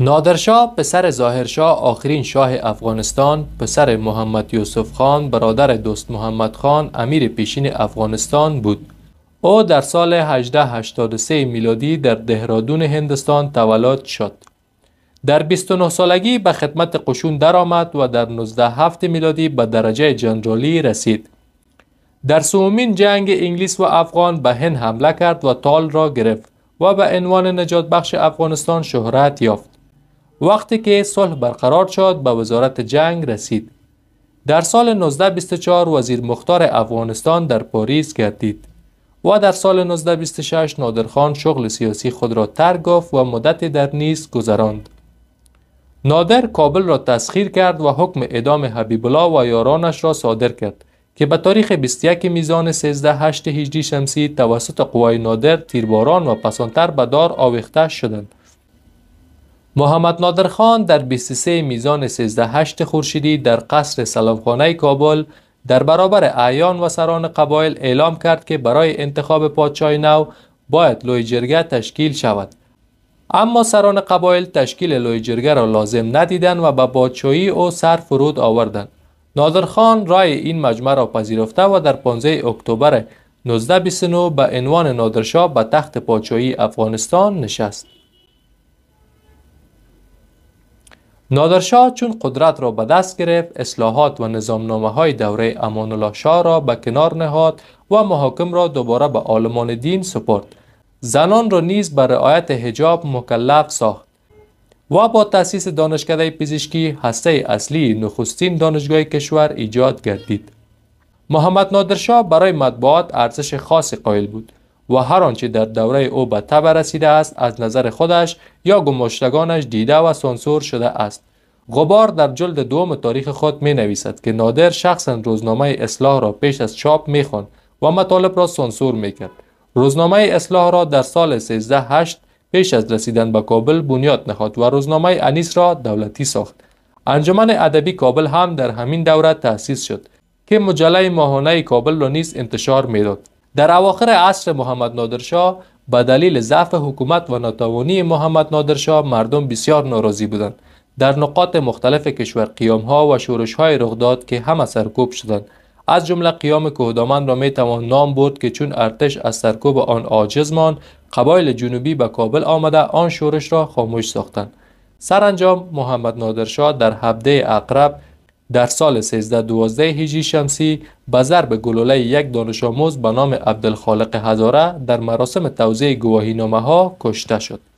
نادرشاه پسر ظاهرشاه آخرین شاه افغانستان پسر محمد یوسف خان برادر دوست محمد خان امیر پیشین افغانستان بود او در سال 1883 میلادی در دهرادون هندستان تولد شد در 29 سالگی به خدمت قشون درآمد و در 19 هفت میلادی به درجه جنرالی رسید در سومین جنگ انگلیس و افغان به هند حمله کرد و تال را گرفت و به عنوان نجات بخش افغانستان شهرت یافت وقتی که صلح برقرار شد به وزارت جنگ رسید در سال 1924 وزیر مختار افغانستان در پاریس گردید و در سال 1926 نادرخان شغل سیاسی خود را ترک گفت و مدت در نیز گذراند نادر کابل را تسخیر کرد و حکم اعدام حبیب و یارانش را صادر کرد که به تاریخ 21 میزان 13 8 هجری شمسی توسط قوای نادر تیرباران و پسانتر به دار آویخته شدند محمد نادر خان در 23 میزان 138 خورشیدی در قصر سلامخانه کابل در برابر اعیان و سران قبایل اعلام کرد که برای انتخاب پادشاه نو باید لوی جرگه تشکیل شود اما سران قبایل تشکیل لوی جرگه را لازم ندیدند و به پادشاهی او سر فرود آوردند نادرخان رای این مجمع را پذیرفته و در 15 اکتبر 1929 به عنوان نادرشاه به تخت پادشاهی افغانستان نشست نادرشاه چون قدرت را به دست گرفت اصلاحات و نظامنامه های دوره امان شاه را به کنار نهاد و محاکم را دوباره به عالمان دین سپرد زنان را نیز به رعایت حجاب مکلف ساخت و با تأسیس دانشکده پزشکی هسته اصلی نخستین دانشگاه کشور ایجاد گردید محمد نادرشاه برای مطبوعات ارزش خاصی قائل بود و هر آنچه در دوره او به طبع رسیده است از نظر خودش یا گماشتگانش دیده و سانسور شده است غبار در جلد دوم تاریخ خود می نویسد که نادر شخصا روزنامه اصلاح را پیش از چاپ می خوند و مطالب را سانسور می کرد. روزنامه اصلاح را در سال 138 پیش از رسیدن به کابل بنیاد نهاد و روزنامه انیس را دولتی ساخت. انجمن ادبی کابل هم در همین دوره تأسیس شد که مجله ماهانه کابل را نیز انتشار میداد در اواخر عصر محمد نادرشاه به دلیل ضعف حکومت و ناتوانی محمد نادرشاه مردم بسیار ناراضی بودند در نقاط مختلف کشور قیام ها و شورش های رخ داد که همه سرکوب شدند از جمله قیام کوهدامن را می توان نام برد که چون ارتش از سرکوب آن عاجز ماند قبایل جنوبی به کابل آمده آن شورش را خاموش ساختند سرانجام محمد نادرشاه در هفته اقرب در سال 1312 هجری شمسی به ضرب گلوله یک دانش آموز به نام عبدالخالق هزاره در مراسم توزیع نامه ها کشته شد.